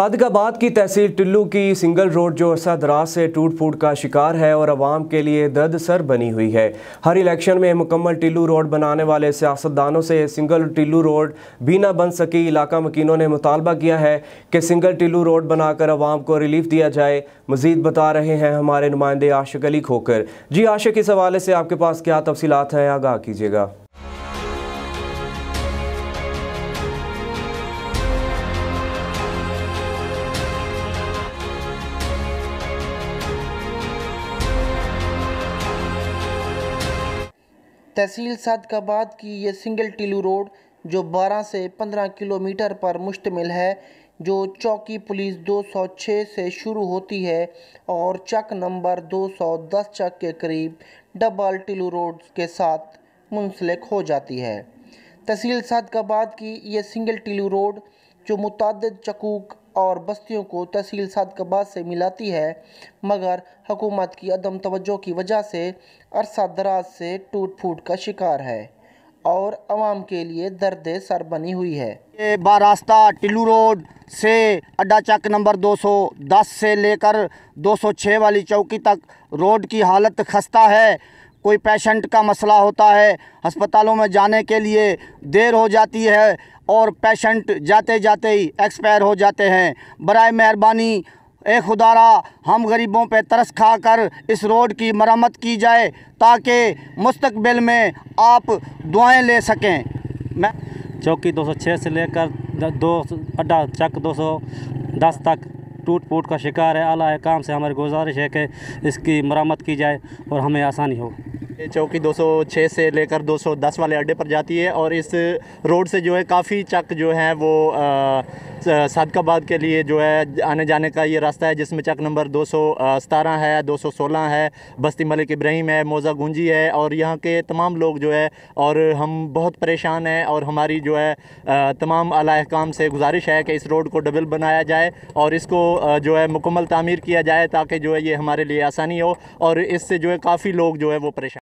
सादगाबाद की तहसील टिल्लू की single road जो अरसा दराज से टूट फूट का शिकार है और आवाम के लिए दर्द सर बनी हुई है हर इलेक्शन में मुकम्मल टिल्लू रोड बनाने वाले सियासतदानों से सिंगल टिल्लू रोड भी ना बन सकी इलाका मकीनों ने मुतालबा किया है कि सिंगल टिल्लू रोड बनाकर आवाम को रिलीफ दिया जाए मज़ीद बता रहे हैं हमारे नुमाइंदे आशिक अली खोकर जी आशिक इस हवाले से आपके पास क्या तफसीत हैं आगाह कीजिएगा तहसील सादकाबाद की यह सिंगल टिलू रोड जो 12 से 15 किलोमीटर पर मुश्तमिल है जो चौकी पुलिस 206 से शुरू होती है और चक नंबर 210 चक के करीब डबल टिलू रोड के साथ मुंसलिक हो जाती है तहसील सादकाबाद की यह सिंगल टिलू रोड जो मुतद चकूक और बस्तियों को तहसील सादकबाद से मिलाती है मगर हुकूमत की अदम तवज्जो की वजह से अरसा दराज से टूट फूट का शिकार है और आवाम के लिए दर्द सर बनी हुई है ये बारास्ता टिलू रोड से अड्डा चक नंबर 210 से लेकर 206 वाली चौकी तक रोड की हालत खस्ता है कोई पेशेंट का मसला होता है अस्पतालों में जाने के लिए देर हो जाती है और पेशेंट जाते जाते ही एक्सपायर हो जाते हैं बर मेहरबानी ए खुदारा हम गरीबों पर तरस खाकर इस रोड की मरम्मत की जाए ताकि मुस्तबिल में आप दुआएं ले सकें मैं चौकी 206 से लेकर दो अड्डा चक 210 तक टूट फूट का शिकार है आला है काम से हमारी गुजारिश है कि इसकी मरम्मत की जाए और हमें आसानी हो चौकी 206 से लेकर 210 वाले अड्डे पर जाती है और इस रोड से जो है काफ़ी चक जो है वो सदकाबाद के लिए जो है आने जाने का ये रास्ता है जिसमें चक नंबर दो है दो है बस्ती मलिक इब्राहिम है मोज़ा गुंजी है और यहाँ के तमाम लोग जो है और हम बहुत परेशान हैं और हमारी जो है तमाम अलाकाम से गुजारिश है कि इस रोड को डबल बनाया जाए और इसको जो है मुकम्मल तमीर किया जाए ताकि जो है ये हमारे लिए आसानी हो और इससे जो है काफ़ी लोग जो है वो परेशान